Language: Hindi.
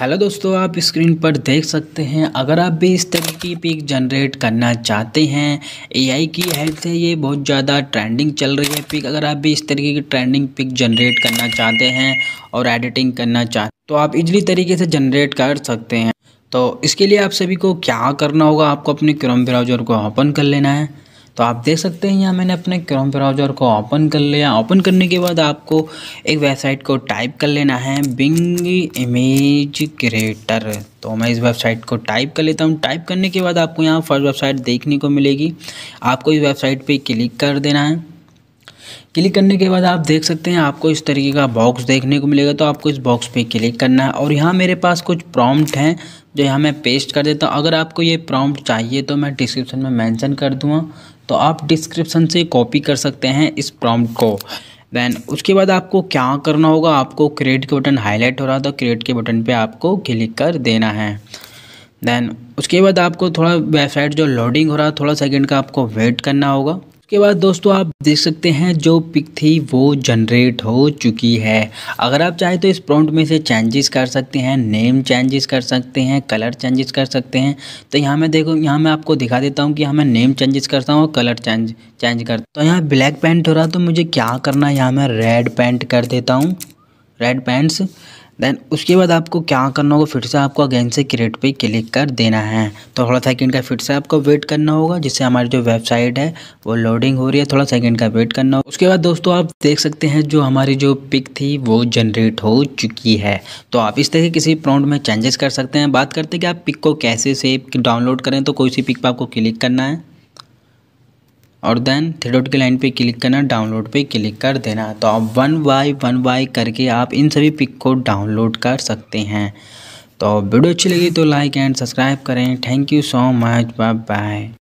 हेलो दोस्तों आप स्क्रीन पर देख सकते हैं अगर आप भी इस तरह की पिक जनरेट करना चाहते हैं एआई की हेल्प से ये बहुत ज़्यादा ट्रेंडिंग चल रही है पिक अगर आप भी इस तरीके की ट्रेंडिंग पिक जनरेट करना चाहते हैं और एडिटिंग करना चाहते तो आप इजली तरीके से जनरेट कर सकते हैं तो इसके लिए आप सभी को क्या करना होगा आपको अपने क्रम ब्राउज़र को ओपन कर लेना है तो आप देख सकते हैं यहाँ मैंने अपने क्रोम ब्राउज़र को ओपन कर लिया ओपन करने के बाद आपको एक वेबसाइट को टाइप कर लेना है बिंग इमेज क्रिएटर तो मैं इस वेबसाइट को टाइप कर लेता हूँ टाइप करने के बाद आपको यहाँ फर्स्ट वेबसाइट देखने को मिलेगी आपको इस वेबसाइट पर क्लिक कर देना है क्लिक करने के बाद आप देख सकते हैं आपको इस तरीके का बॉक्स देखने को मिलेगा तो आपको इस बॉक्स पे क्लिक करना है और यहाँ मेरे पास कुछ प्रॉम्प्ट हैं जो यहाँ मैं पेस्ट कर देता हूँ अगर आपको ये प्रॉम्प्ट चाहिए तो मैं डिस्क्रिप्शन में मेंशन कर दूँगा तो आप डिस्क्रिप्शन से कॉपी कर सकते हैं इस प्रॉम्प्ट को दैन उसके बाद आपको क्या करना होगा आपको क्रिएट के बटन हाईलाइट हो रहा था क्रिएट के बटन पर आपको क्लिक कर देना है दैन उसके बाद आपको थोड़ा वेबसाइट जो लोडिंग हो रहा है थोड़ा सेकेंड का आपको वेट करना होगा उसके बाद दोस्तों आप देख सकते हैं जो पिक थी वो जनरेट हो चुकी है अगर आप चाहें तो इस प्रॉन्ट में से चेंजेस कर सकते हैं नेम चेंजेस कर सकते हैं कलर चेंजेस कर सकते हैं तो यहाँ मैं देखो यहाँ मैं आपको दिखा देता हूँ कि यहाँ मैं नेम चेंजेस करता हूँ और कलर चेंज चेंज करता हूँ तो यहाँ ब्लैक पेंट हो रहा तो मुझे क्या करना है यहाँ मैं रेड पेंट कर देता हूँ रेड पैंट्स देन उसके बाद आपको क्या करना होगा फिर से आपको अगेन से क्रिएट पे क्लिक कर देना है तो थोड़ा सेकंड का फिर से आपको वेट करना होगा जिससे हमारी जो वेबसाइट है वो लोडिंग हो रही है थोड़ा सेकंड का वेट करना होगा उसके बाद दोस्तों आप देख सकते हैं जो हमारी जो पिक थी वो जनरेट हो चुकी है तो आप इस तरह किसी प्रॉन्ट में चेंजेस कर सकते हैं बात करते हैं कि आप पिक को कैसे सेव डाउनलोड करें तो कोई सी पिक पर आपको क्लिक करना है और देन थ्री डॉट के लाइन पे क्लिक करना डाउनलोड पे क्लिक कर देना तो आप वन बाई वन बाई करके आप इन सभी पिक को डाउनलोड कर सकते हैं तो वीडियो अच्छी लगी तो लाइक एंड सब्सक्राइब करें thank you so much bye bye